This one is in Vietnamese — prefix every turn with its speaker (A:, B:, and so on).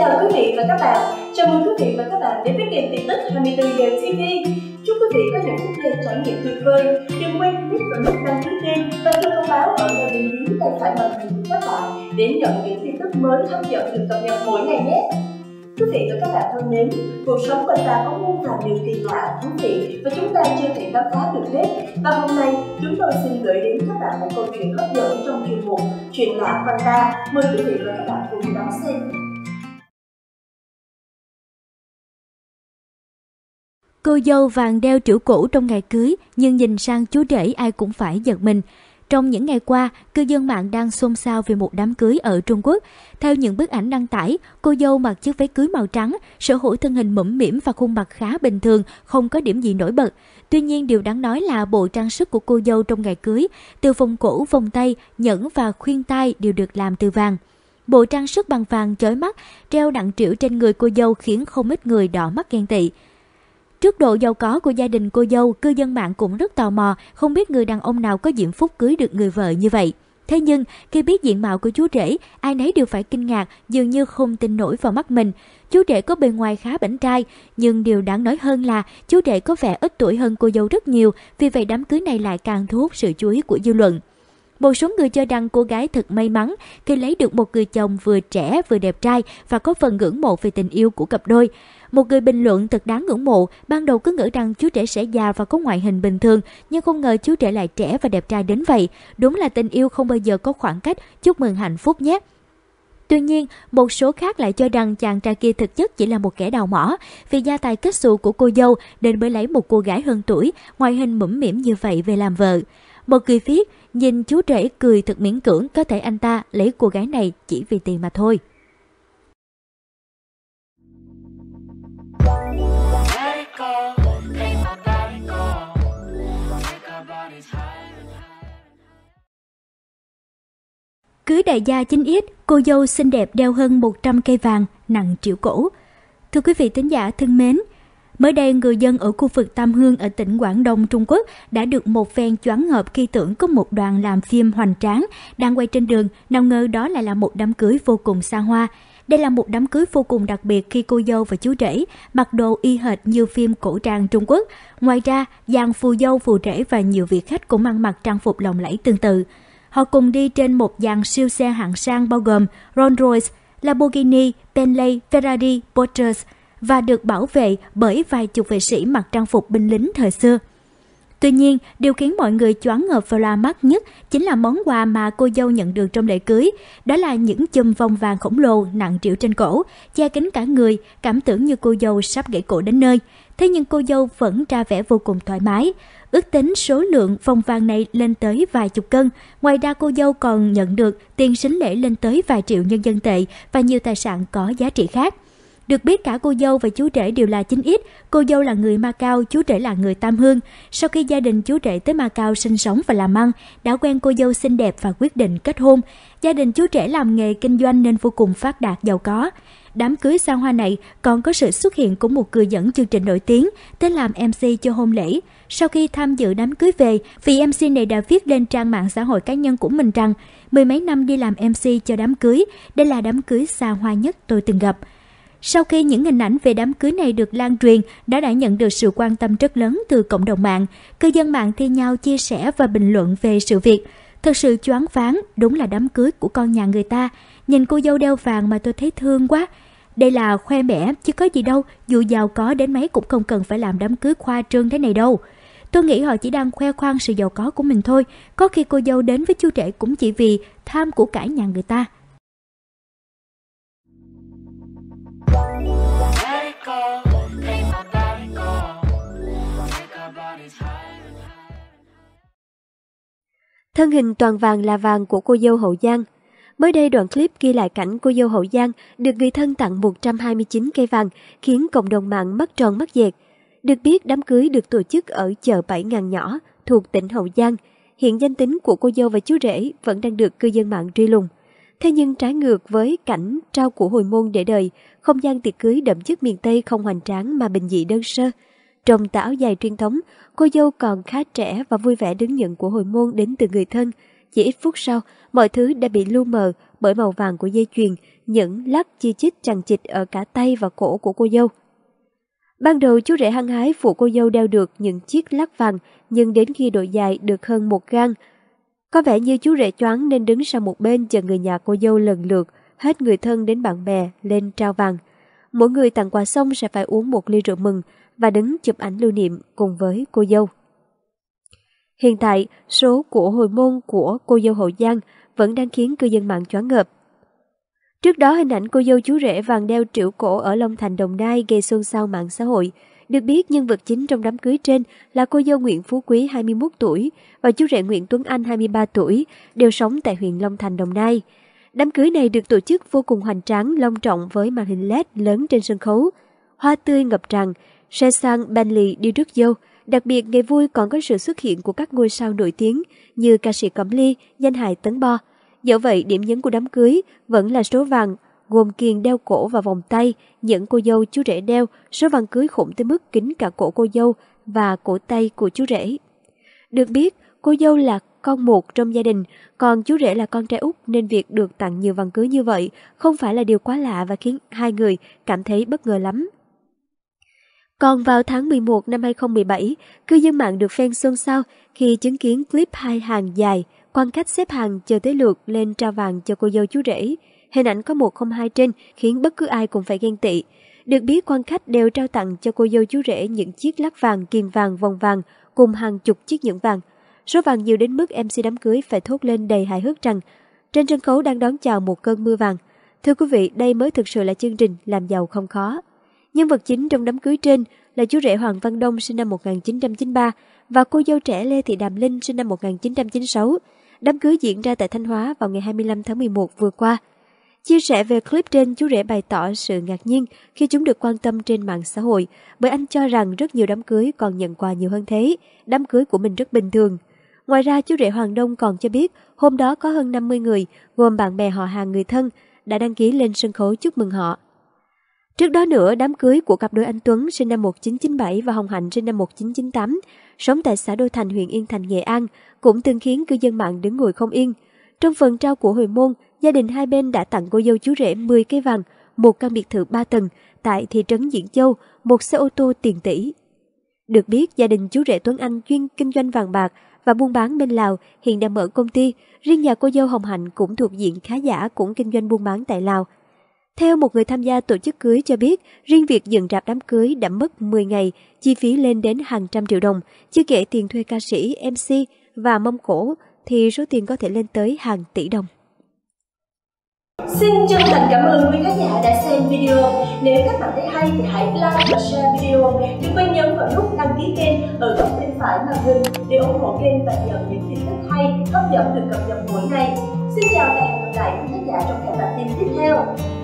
A: chào quý vị và các bạn. Chào mừng quý vị và các bạn đến với kênh tin tức 24 giờ TV. Chúc quý vị có những phút giây trải nghiệm tuyệt vời. Đừng quên click vào nút đăng ký kênh và chuông thông báo ở ngay bên dưới tay phải màn hình của các bạn để nhận những tin tức mới hấp dẫn được cập nhật mỗi ngày nhé. Quý vị và các bạn thân mến, cuộc sống của ta có muôn vàn điều kỳ lạ, thú vị và chúng ta chưa thể khám phá được hết. Và hôm nay, chúng tôi xin gửi đến các bạn một câu chuyện hấp dẫn trong chuyên mục Chuyện lạ của ta. Mời quý vị và các bạn cùng đón xem.
B: Cô dâu vàng đeo trữ cũ trong ngày cưới nhưng nhìn sang chú rể ai cũng phải giật mình. Trong những ngày qua, cư dân mạng đang xôn xao về một đám cưới ở Trung Quốc. Theo những bức ảnh đăng tải, cô dâu mặc chiếc váy cưới màu trắng, sở hữu thân hình mũm mỉm và khuôn mặt khá bình thường, không có điểm gì nổi bật. Tuy nhiên, điều đáng nói là bộ trang sức của cô dâu trong ngày cưới, từ vòng cổ, vòng tay, nhẫn và khuyên tai đều được làm từ vàng. Bộ trang sức bằng vàng chói mắt, treo đặng trĩu trên người cô dâu khiến không ít người đỏ mắt ghen tị. Trước độ giàu có của gia đình cô dâu, cư dân mạng cũng rất tò mò, không biết người đàn ông nào có diễm phúc cưới được người vợ như vậy. Thế nhưng, khi biết diện mạo của chú rể, ai nấy đều phải kinh ngạc, dường như không tin nổi vào mắt mình. Chú rể có bề ngoài khá bảnh trai, nhưng điều đáng nói hơn là chú rể có vẻ ít tuổi hơn cô dâu rất nhiều, vì vậy đám cưới này lại càng thu hút sự chú ý của dư luận. Một số người cho rằng cô gái thật may mắn khi lấy được một người chồng vừa trẻ vừa đẹp trai và có phần ngưỡng mộ về tình yêu của cặp đôi. Một người bình luận thật đáng ngưỡng mộ, ban đầu cứ ngỡ rằng chú trẻ sẽ già và có ngoại hình bình thường, nhưng không ngờ chú trẻ lại trẻ và đẹp trai đến vậy. Đúng là tình yêu không bao giờ có khoảng cách, chúc mừng hạnh phúc nhé. Tuy nhiên, một số khác lại cho rằng chàng trai kia thực chất chỉ là một kẻ đào mỏ vì gia tài kết xù của cô dâu nên mới lấy một cô gái hơn tuổi, ngoại hình mũm mỉm như vậy về làm vợ. Một người viết, nhìn chú rể cười thật miễn cưỡng có thể anh ta lấy cô gái này chỉ vì tiền mà thôi. Cưới đại gia chính ít, cô dâu xinh đẹp đeo hơn 100 cây vàng nặng triệu cổ. Thưa quý vị tín giả thân mến, mới đây người dân ở khu vực Tam Hương ở tỉnh Quảng Đông Trung Quốc đã được một phen choáng ngợp khi tưởng có một đoàn làm phim hoành tráng đang quay trên đường, nào ngờ đó lại là một đám cưới vô cùng xa hoa. Đây là một đám cưới vô cùng đặc biệt khi cô dâu và chú rể mặc đồ y hệt như phim cổ trang Trung Quốc. Ngoài ra, dàn phù dâu, phù rể và nhiều vị khách cũng mang mặc trang phục lộng lẫy tương tự. Họ cùng đi trên một dàn siêu xe hạng sang bao gồm Rolls-Royce, Lamborghini, Bentley, Ferrari, Porsche và được bảo vệ bởi vài chục vệ sĩ mặc trang phục binh lính thời xưa – Tuy nhiên, điều khiến mọi người choáng ngợp và loa mắt nhất chính là món quà mà cô dâu nhận được trong lễ cưới. Đó là những chùm vòng vàng khổng lồ nặng triệu trên cổ, che kín cả người, cảm tưởng như cô dâu sắp gãy cổ đến nơi. Thế nhưng cô dâu vẫn ra vẻ vô cùng thoải mái. Ước tính số lượng vòng vàng này lên tới vài chục cân. Ngoài ra cô dâu còn nhận được tiền sính lễ lên tới vài triệu nhân dân tệ và nhiều tài sản có giá trị khác. Được biết cả cô dâu và chú rể đều là chính ít, cô dâu là người Macau, chú rể là người Tam Hương. Sau khi gia đình chú rể tới Macau sinh sống và làm ăn, đã quen cô dâu xinh đẹp và quyết định kết hôn. Gia đình chú rể làm nghề kinh doanh nên vô cùng phát đạt giàu có. Đám cưới xa hoa này còn có sự xuất hiện của một người dẫn chương trình nổi tiếng tới làm MC cho hôn lễ. Sau khi tham dự đám cưới về, vị MC này đã viết lên trang mạng xã hội cá nhân của mình rằng mười mấy năm đi làm MC cho đám cưới, đây là đám cưới xa hoa nhất tôi từng gặp. Sau khi những hình ảnh về đám cưới này được lan truyền đã đã nhận được sự quan tâm rất lớn từ cộng đồng mạng, cư dân mạng thi nhau chia sẻ và bình luận về sự việc. Thật sự choáng váng, đúng là đám cưới của con nhà người ta. Nhìn cô dâu đeo vàng mà tôi thấy thương quá. Đây là khoe mẽ, chứ có gì đâu, dù giàu có đến mấy cũng không cần phải làm đám cưới khoa trương thế này đâu. Tôi nghĩ họ chỉ đang khoe khoang sự giàu có của mình thôi, có khi cô dâu đến với chú rể cũng chỉ vì tham của cả nhà người ta.
A: Thân hình toàn vàng là vàng của cô dâu Hậu Giang. Mới đây đoạn clip ghi lại cảnh cô dâu Hậu Giang được người thân tặng 129 cây vàng, khiến cộng đồng mạng mất tròn mất dệt. Được biết đám cưới được tổ chức ở chợ Bảy Ngàn Nhỏ thuộc tỉnh Hậu Giang. Hiện danh tính của cô dâu và chú rể vẫn đang được cư dân mạng truy lùng. Thế nhưng trái ngược với cảnh trao của hồi môn để đời, không gian tiệc cưới đậm chất miền Tây không hoành tráng mà bình dị đơn sơ. Trong tà áo dài truyền thống, cô dâu còn khá trẻ và vui vẻ đứng nhận của hồi môn đến từ người thân. Chỉ ít phút sau, mọi thứ đã bị lu mờ bởi màu vàng của dây chuyền, những lắc chi chít chằng chịt ở cả tay và cổ của cô dâu. Ban đầu chú rể hăng hái phụ cô dâu đeo được những chiếc lắc vàng, nhưng đến khi độ dài được hơn một gang, có vẻ như chú rể choáng nên đứng sang một bên chờ người nhà cô dâu lần lượt, hết người thân đến bạn bè, lên trao vàng mỗi người tặng quà xong sẽ phải uống một ly rượu mừng và đứng chụp ảnh lưu niệm cùng với cô dâu. Hiện tại, số của hồi môn của cô dâu Hậu Giang vẫn đang khiến cư dân mạng choáng ngợp. Trước đó hình ảnh cô dâu chú rể vàng đeo triệu cổ ở Long Thành Đồng Nai gây xôn xao mạng xã hội. Được biết nhân vật chính trong đám cưới trên là cô dâu Nguyễn Phú Quý 21 tuổi và chú rể Nguyễn Tuấn Anh 23 tuổi, đều sống tại huyện Long Thành Đồng Nai. Đám cưới này được tổ chức vô cùng hoành tráng, long trọng với màn hình LED lớn trên sân khấu. Hoa tươi ngập tràn, xe sang Bentley đi rước dâu. Đặc biệt, ngày vui còn có sự xuất hiện của các ngôi sao nổi tiếng như ca sĩ Cẩm Ly, danh hài Tấn Bo. Dẫu vậy, điểm nhấn của đám cưới vẫn là số vàng, gồm kiền đeo cổ và vòng tay, những cô dâu chú rể đeo, số vàng cưới khủng tới mức kính cả cổ cô dâu và cổ tay của chú rể. Được biết, cô dâu là con một trong gia đình, còn chú rể là con trai út nên việc được tặng nhiều vòng cưới như vậy không phải là điều quá lạ và khiến hai người cảm thấy bất ngờ lắm. Còn vào tháng 11 năm 2017, cư dân mạng được phen xôn xao khi chứng kiến clip hai hàng dài, quan khách xếp hàng chờ tới lượt lên trao vàng cho cô dâu chú rể. Hình ảnh có 102 trên khiến bất cứ ai cũng phải ghen tị. Được biết quan khách đều trao tặng cho cô dâu chú rể những chiếc lắc vàng, kiềm vàng, vòng vàng cùng hàng chục chiếc nhẫn vàng – Số vàng nhiều đến mức MC đám cưới phải thốt lên đầy hài hước rằng trên sân khấu đang đón chào một cơn mưa vàng. Thưa quý vị, đây mới thực sự là chương trình làm giàu không khó. Nhân vật chính trong đám cưới trên là chú rể Hoàng Văn Đông sinh năm 1993 và cô dâu trẻ Lê Thị Đàm Linh sinh năm 1996. Đám cưới diễn ra tại Thanh Hóa vào ngày 25 tháng 11 vừa qua. Chia sẻ về clip trên, chú rể bày tỏ sự ngạc nhiên khi chúng được quan tâm trên mạng xã hội, bởi anh cho rằng rất nhiều đám cưới còn nhận quà nhiều hơn thế, đám cưới của mình rất bình thường. Ngoài ra, chú rể Hoàng Đông còn cho biết hôm đó có hơn 50 người, gồm bạn bè họ hàng người thân, đã đăng ký lên sân khấu chúc mừng họ. Trước đó nữa, đám cưới của cặp đôi anh Tuấn sinh năm 1997 và Hồng Hạnh sinh năm 1998, sống tại xã Đô Thành, huyện Yên Thành, Nghệ An, cũng từng khiến cư dân mạng đứng ngồi không yên. Trong phần trao của hồi môn, gia đình hai bên đã tặng cô dâu chú rể 10 cây vàng, một căn biệt thự 3 tầng tại thị trấn Diễn Châu, một xe ô tô tiền tỷ. Được biết, gia đình chú rể Tuấn Anh chuyên kinh doanh vàng bạc, và buôn bán bên Lào, hiện đã mở công ty, riêng nhà cô dâu Hồng Hạnh cũng thuộc diện khá giả cũng kinh doanh buôn bán tại Lào. Theo một người tham gia tổ chức cưới cho biết, riêng việc dựng rạp đám cưới đã mất 10 ngày, chi phí lên đến hàng trăm triệu đồng, chưa kể tiền thuê ca sĩ, MC và mông cổ thì số tiền có thể lên tới hàng tỷ đồng. Xin chân thành cảm ơn quý khán giả đã xem video. Nếu các bạn thấy hay thì hãy like và share video. Đừng quên nhấn vào nút đăng ký kênh ở góc bên phải màn hình để ủng hộ kênh và nhận những tin tức hay hấp dẫn được cập nhật mỗi ngày. Xin chào và hẹn gặp lại quý khán giả trong các bản tin tiếp theo.